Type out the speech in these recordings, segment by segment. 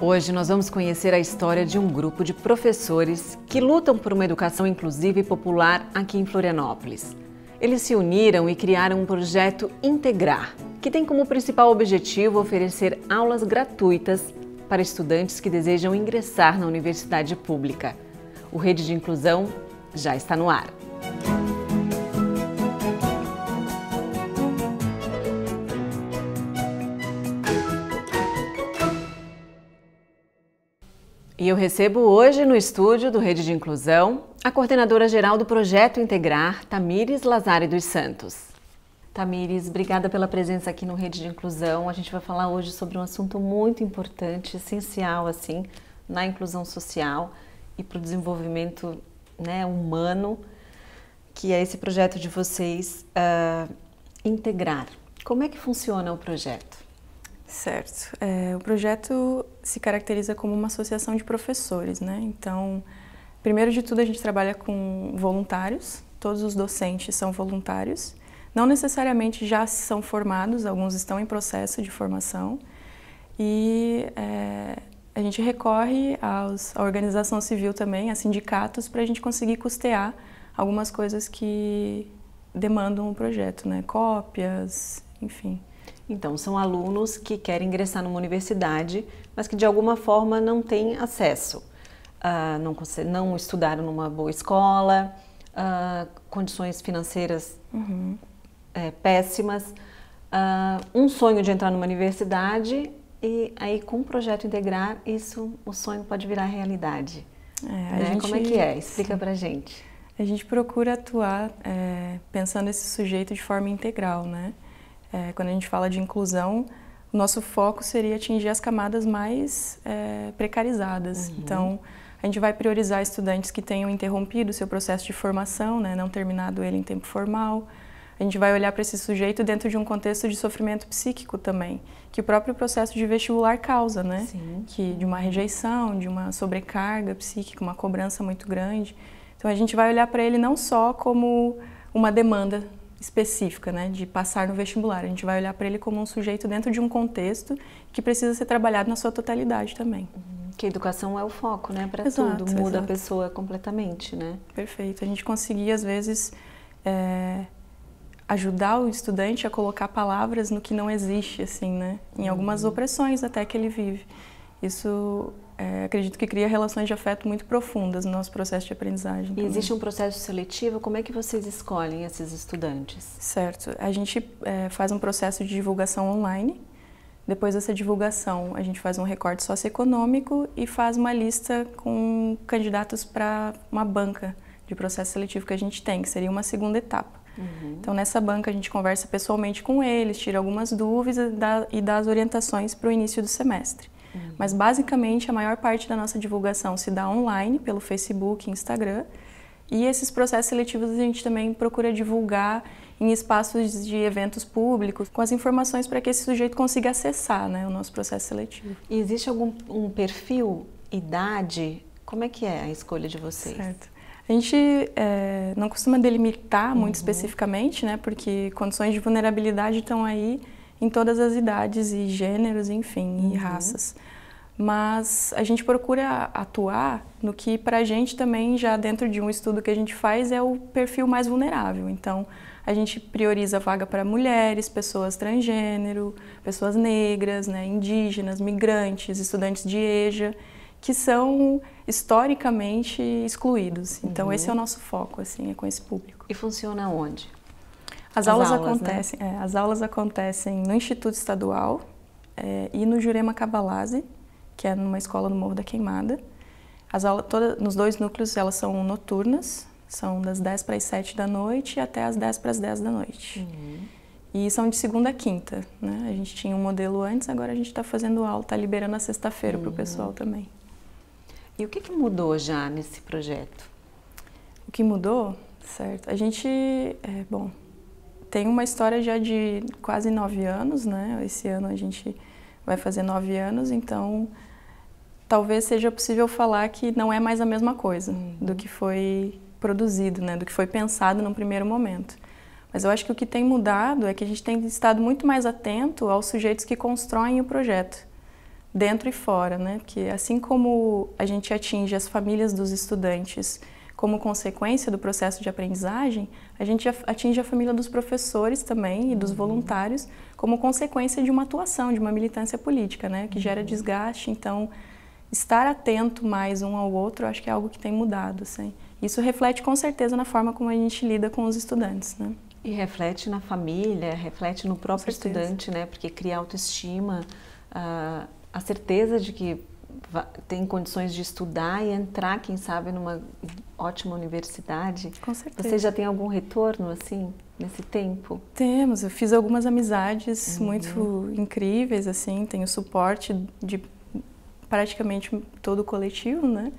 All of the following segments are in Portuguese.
Hoje nós vamos conhecer a história de um grupo de professores que lutam por uma educação inclusiva e popular aqui em Florianópolis. Eles se uniram e criaram um projeto Integrar, que tem como principal objetivo oferecer aulas gratuitas para estudantes que desejam ingressar na universidade pública. O Rede de Inclusão já está no ar. E eu recebo hoje no estúdio do Rede de Inclusão a coordenadora geral do projeto Integrar, Tamires Lazari dos Santos. Tamires, obrigada pela presença aqui no Rede de Inclusão. A gente vai falar hoje sobre um assunto muito importante, essencial assim, na inclusão social e para o desenvolvimento né, humano, que é esse projeto de vocês uh, integrar. Como é que funciona o projeto? Certo. É, o projeto se caracteriza como uma associação de professores, né? Então, primeiro de tudo, a gente trabalha com voluntários, todos os docentes são voluntários, não necessariamente já são formados, alguns estão em processo de formação, e é, a gente recorre aos, à organização civil também, a sindicatos, para a gente conseguir custear algumas coisas que demandam o projeto, né? Cópias, enfim. Então, são alunos que querem ingressar numa universidade, mas que de alguma forma não têm acesso. Uh, não, não, estudaram numa boa escola, uh, condições financeiras uhum. é, péssimas, uh, um sonho de entrar numa universidade e aí com o projeto integrar, isso, o sonho pode virar realidade. É, né? gente... Como é que é? Explica pra gente. A gente procura atuar é, pensando esse sujeito de forma integral, né? É, quando a gente fala de inclusão, nosso foco seria atingir as camadas mais é, precarizadas. Uhum. Então, a gente vai priorizar estudantes que tenham interrompido o seu processo de formação, né, não terminado ele em tempo formal. A gente vai olhar para esse sujeito dentro de um contexto de sofrimento psíquico também, que o próprio processo de vestibular causa, né? Que de uma rejeição, de uma sobrecarga psíquica, uma cobrança muito grande. Então a gente vai olhar para ele não só como uma demanda específica, né, de passar no vestibular. A gente vai olhar para ele como um sujeito dentro de um contexto que precisa ser trabalhado na sua totalidade também. Uhum. Que a educação é o foco, né, para tudo, muda exato. a pessoa completamente, né? Perfeito. A gente conseguir às vezes é, ajudar o estudante a colocar palavras no que não existe, assim, né, em algumas uhum. opressões até que ele vive. Isso é, acredito que cria relações de afeto muito profundas no nosso processo de aprendizagem. E existe um processo seletivo? Como é que vocês escolhem esses estudantes? Certo. A gente é, faz um processo de divulgação online. Depois dessa divulgação, a gente faz um recorte socioeconômico e faz uma lista com candidatos para uma banca de processo seletivo que a gente tem, que seria uma segunda etapa. Uhum. Então, nessa banca, a gente conversa pessoalmente com eles, tira algumas dúvidas e dá, e dá as orientações para o início do semestre. Mas basicamente a maior parte da nossa divulgação se dá online, pelo Facebook, Instagram. E esses processos seletivos a gente também procura divulgar em espaços de eventos públicos, com as informações para que esse sujeito consiga acessar né, o nosso processo seletivo. E existe algum um perfil, idade? Como é que é a escolha de vocês? Certo. A gente é, não costuma delimitar muito uhum. especificamente, né, porque condições de vulnerabilidade estão aí em todas as idades e gêneros, enfim, uhum. e raças. Mas a gente procura atuar no que, para a gente também, já dentro de um estudo que a gente faz, é o perfil mais vulnerável. Então, a gente prioriza a vaga para mulheres, pessoas transgênero, pessoas negras, né, indígenas, migrantes, estudantes de EJA, que são historicamente excluídos. Então, uhum. esse é o uhum. nosso foco, assim, é com esse público. E funciona onde? As, as aulas, aulas, né? acontecem, né? é, as aulas acontecem no Instituto Estadual é, e no Jurema Cabalazzi, que é numa escola no Morro da Queimada. As aulas, toda, nos dois núcleos, elas são noturnas, são das 10 para as 7 da noite até as 10 para as 10 da noite. Uhum. E são de segunda a quinta, né? A gente tinha um modelo antes, agora a gente está fazendo aula, está liberando a sexta-feira uhum. para o pessoal também. E o que, que mudou já nesse projeto? O que mudou? Certo. A gente, é, bom, tem uma história já de quase nove anos, né? Esse ano a gente vai fazer nove anos, então talvez seja possível falar que não é mais a mesma coisa uhum. do que foi produzido, né? Do que foi pensado no primeiro momento. Mas eu acho que o que tem mudado é que a gente tem estado muito mais atento aos sujeitos que constroem o projeto, dentro e fora, né? Porque assim como a gente atinge as famílias dos estudantes como consequência do processo de aprendizagem, a gente atinge a família dos professores também e dos uhum. voluntários como consequência de uma atuação, de uma militância política, né, que gera uhum. desgaste. Então, estar atento mais um ao outro, acho que é algo que tem mudado, assim. Isso reflete com certeza na forma como a gente lida com os estudantes, né? E reflete na família, reflete no próprio estudante, né? Porque cria autoestima, ah, a certeza de que tem condições de estudar e entrar, quem sabe, numa ótima universidade. Com certeza. Você já tem algum retorno assim nesse tempo? Temos, eu fiz algumas amizades uhum. muito incríveis assim, tenho suporte de praticamente todo o coletivo, né?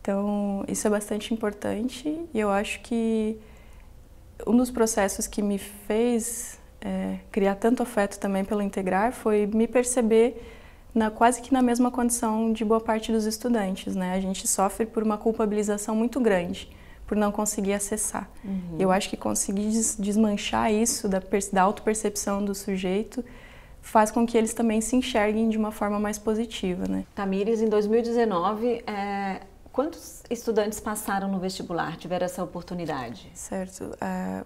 Então, isso é bastante importante e eu acho que um dos processos que me fez é, criar tanto afeto também pelo integrar foi me perceber na, quase que na mesma condição de boa parte dos estudantes, né? A gente sofre por uma culpabilização muito grande por não conseguir acessar. Uhum. Eu acho que conseguir des, desmanchar isso da, da autopercepção do sujeito faz com que eles também se enxerguem de uma forma mais positiva, né? Tamires, em 2019, é... quantos estudantes passaram no vestibular, tiveram essa oportunidade? Certo. É...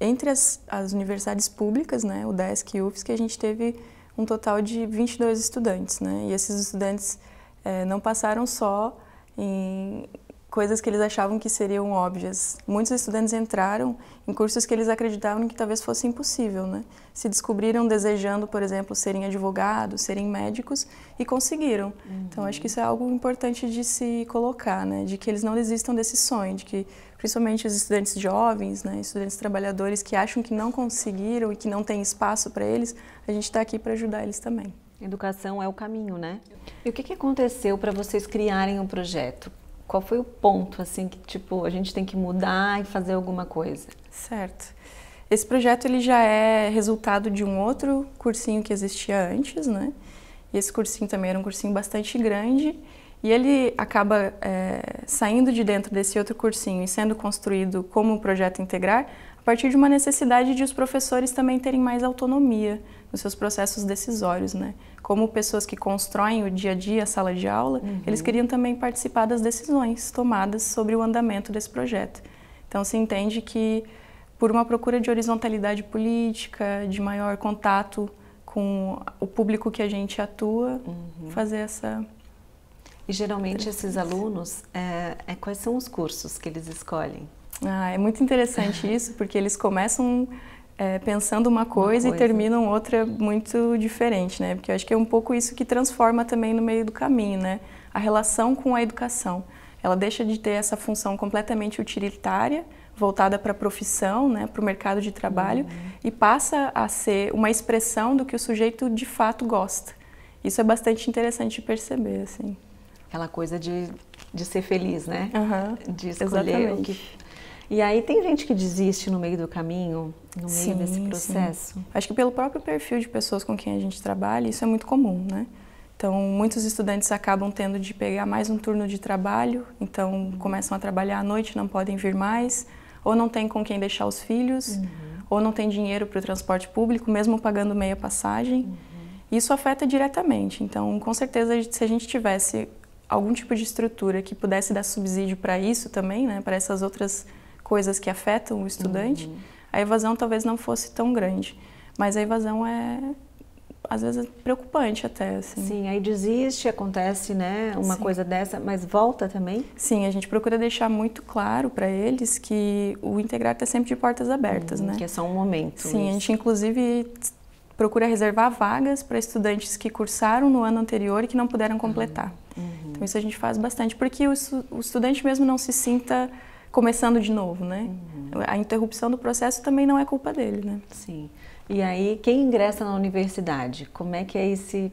Entre as, as, universidades públicas, né, o DESC e o UFSC, a gente teve um total de 22 estudantes, né? E esses estudantes é, não passaram só em coisas que eles achavam que seriam óbvias. Muitos estudantes entraram em cursos que eles acreditavam que talvez fosse impossível, né? Se descobriram desejando, por exemplo, serem advogados, serem médicos e conseguiram. Uhum. Então acho que isso é algo importante de se colocar, né? De que eles não desistam desse sonho, de que principalmente os estudantes jovens, né, estudantes trabalhadores que acham que não conseguiram e que não tem espaço para eles, a gente está aqui para ajudar eles também. Educação é o caminho, né? E o que, que aconteceu para vocês criarem o um projeto? Qual foi o ponto, assim, que tipo a gente tem que mudar e fazer alguma coisa? Certo. Esse projeto ele já é resultado de um outro cursinho que existia antes, né? E esse cursinho também era um cursinho bastante grande e ele acaba é, saindo de dentro desse outro cursinho e sendo construído como um projeto integrar a partir de uma necessidade de os professores também terem mais autonomia nos seus processos decisórios, né? Como pessoas que constroem o dia a dia a sala de aula, uhum. eles queriam também participar das decisões tomadas sobre o andamento desse projeto. Então se entende que por uma procura de horizontalidade política, de maior contato com o público que a gente atua, uhum. fazer essa e geralmente esses alunos, é, é, quais são os cursos que eles escolhem? Ah, é muito interessante isso, porque eles começam é, pensando uma coisa, uma coisa, e terminam outra muito diferente, né? Porque eu acho que é um pouco isso que transforma também no meio do caminho, né? A relação com a educação. Ela deixa de ter essa função completamente utilitária, voltada para a profissão, né, para o mercado de trabalho, uhum. e passa a ser uma expressão do que o sujeito de fato gosta. Isso é bastante interessante de perceber, assim aquela coisa de, de ser feliz, né? Uhum, de escolher exatamente. o que. E aí tem gente que desiste no meio do caminho, no meio sim, desse processo. Sim. Acho que pelo próprio perfil de pessoas com quem a gente trabalha, isso é muito comum, né? Então, muitos estudantes acabam tendo de pegar mais um turno de trabalho, então começam a trabalhar à noite, não podem vir mais, ou não tem com quem deixar os filhos, uhum. ou não tem dinheiro para o transporte público, mesmo pagando meia passagem. Uhum. Isso afeta diretamente. Então, com certeza, se a gente tivesse algum tipo de estrutura que pudesse dar subsídio para isso também, né, para essas outras coisas que afetam o estudante, uhum. a evasão talvez não fosse tão grande. Mas a evasão é às vezes é preocupante até assim. Sim, aí desiste, acontece, né, uma Sim. coisa dessa, mas volta também? Sim, a gente procura deixar muito claro para eles que o integrar está sempre de portas abertas, uhum, né? Que é só um momento. Sim, isso. a gente inclusive procura reservar vagas para estudantes que cursaram no ano anterior e que não puderam uhum. completar. Então isso a gente faz bastante, porque o, o estudante mesmo não se sinta começando de novo, né? Uhum. A interrupção do processo também não é culpa dele, né? Sim. E aí, quem ingressa na universidade, como é que é esse,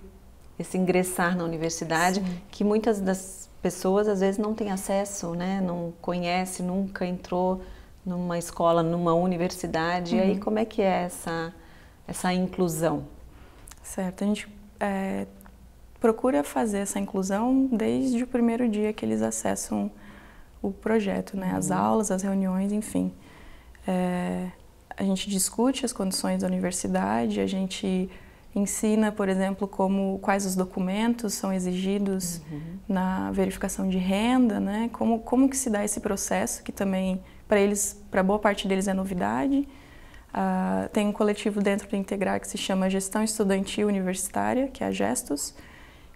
esse ingressar na universidade, Sim. que muitas das pessoas às vezes não tem acesso, né? Não conhece, nunca entrou numa escola, numa universidade. Uhum. E aí, uhum. como é que é essa, essa inclusão? Certo, a gente é, procura fazer essa inclusão desde o primeiro dia que eles acessam o projeto, né? as uhum. aulas, as reuniões, enfim. É, a gente discute as condições da universidade, a gente ensina, por exemplo, como quais os documentos são exigidos uhum. na verificação de renda, né? Como como que se dá esse processo que também para eles, para boa parte deles é novidade. Uh, tem um coletivo dentro do Integrar que se chama Gestão Estudantil Universitária, que é a Gestos,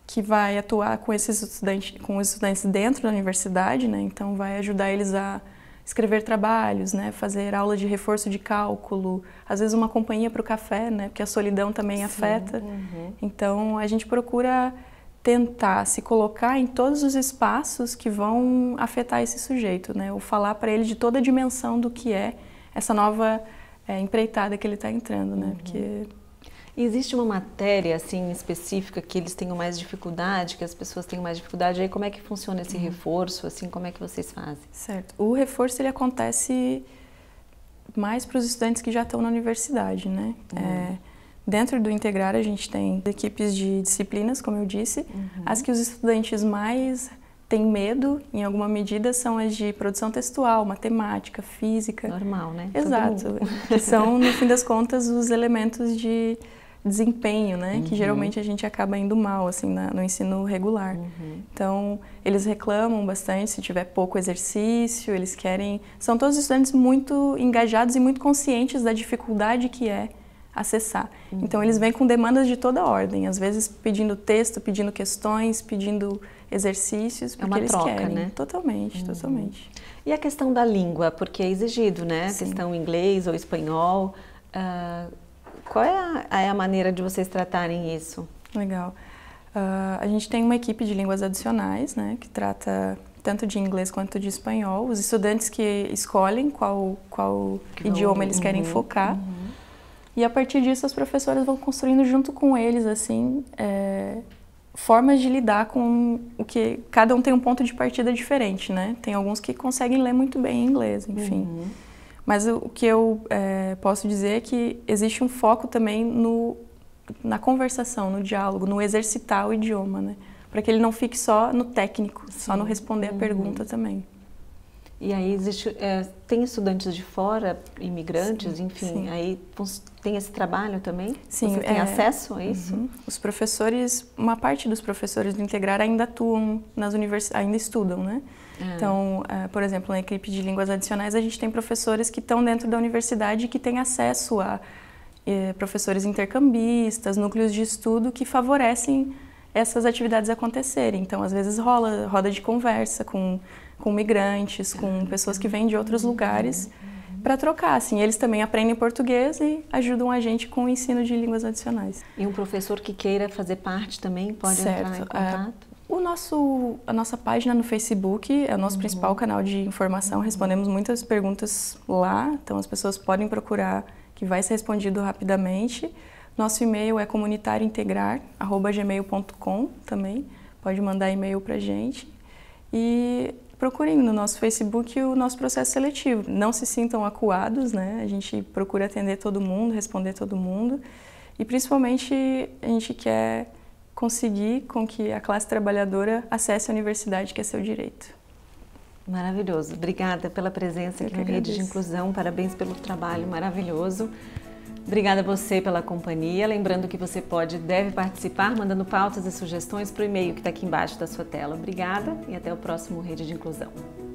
que vai atuar com esses estudantes, com os estudantes dentro da universidade, né? Então vai ajudar eles a escrever trabalhos, né? Fazer aula de reforço de cálculo, às vezes uma companhia para o café, né? Porque a solidão também Sim, afeta. Uhum. Então a gente procura tentar se colocar em todos os espaços que vão afetar esse sujeito, né? Ou falar para ele de toda a dimensão do que é essa nova é, empreitada que ele está entrando, né? Uhum. Porque existe uma matéria assim específica que eles tenham mais dificuldade, que as pessoas tenham mais dificuldade. Aí como é que funciona esse uhum. reforço? Assim, como é que vocês fazem? Certo. O reforço ele acontece mais para os estudantes que já estão na universidade, né? Uhum. É, dentro do integrar a gente tem equipes de disciplinas, como eu disse, uhum. as que os estudantes mais têm medo, em alguma medida, são as de produção textual, matemática, física. Normal, né? Exato. Que são, no fim das contas, os elementos de desempenho, né? Uhum. Que geralmente a gente acaba indo mal, assim, na, no ensino regular. Uhum. Então, eles reclamam bastante se tiver pouco exercício, eles querem... São todos estudantes muito engajados e muito conscientes da dificuldade que é acessar. Uhum. Então, eles vêm com demandas de toda ordem, às vezes pedindo texto, pedindo questões, pedindo exercícios, é porque é uma eles troca, querem. Né? Totalmente, uhum. totalmente. E a questão da língua, porque é exigido, né? A Questão inglês ou espanhol... Uh qual é a, é a maneira de vocês tratarem isso? Legal. Uh, a gente tem uma equipe de línguas adicionais, né, que trata tanto de inglês quanto de espanhol. Os estudantes que escolhem qual, qual que idioma bom. eles querem uhum. focar. Uhum. E a partir disso, as professoras vão construindo junto com eles, assim, é, formas de lidar com o que. Cada um tem um ponto de partida diferente, né? Tem alguns que conseguem ler muito bem inglês, enfim. Uhum. Mas o que eu é, posso dizer é que existe um foco também no, na conversação, no diálogo, no exercitar o idioma, né? Para que ele não fique só no técnico, Sim. só no responder uhum. a pergunta também. E aí existe, é, tem estudantes de fora, imigrantes, sim, enfim, sim. aí tem esse trabalho também? Sim. Você tem é, acesso a isso? Uhum. Os professores, uma parte dos professores do Integrar ainda atuam nas universidades, ainda estudam, né? É. Então, é, por exemplo, na equipe de línguas adicionais, a gente tem professores que estão dentro da universidade e que têm acesso a é, professores intercambistas, núcleos de estudo que favorecem essas atividades acontecerem. Então, às vezes rola roda de conversa com com migrantes, com pessoas que vêm de outros lugares para trocar, assim. Eles também aprendem português e ajudam a gente com o ensino de línguas adicionais. E um professor que queira fazer parte também pode certo. entrar em é. contato? É, o nosso, a nossa página no Facebook é o nosso uhum. principal canal de informação. Respondemos muitas perguntas lá, então as pessoas podem procurar que vai ser respondido rapidamente. Nosso e-mail é comunitariointegrar@gmail.com também. Pode mandar e-mail para gente. E procurem no nosso Facebook o nosso processo seletivo. Não se sintam acuados, né? A gente procura atender todo mundo, responder todo mundo. E principalmente a gente quer conseguir com que a classe trabalhadora acesse a universidade, que é seu direito. Maravilhoso. Obrigada pela presença aqui na Rede de Inclusão. Parabéns pelo trabalho maravilhoso. Obrigada a você pela companhia. Lembrando que você pode e deve participar mandando pautas e sugestões para o e-mail que está aqui embaixo da sua tela. Obrigada e até o próximo Rede de Inclusão.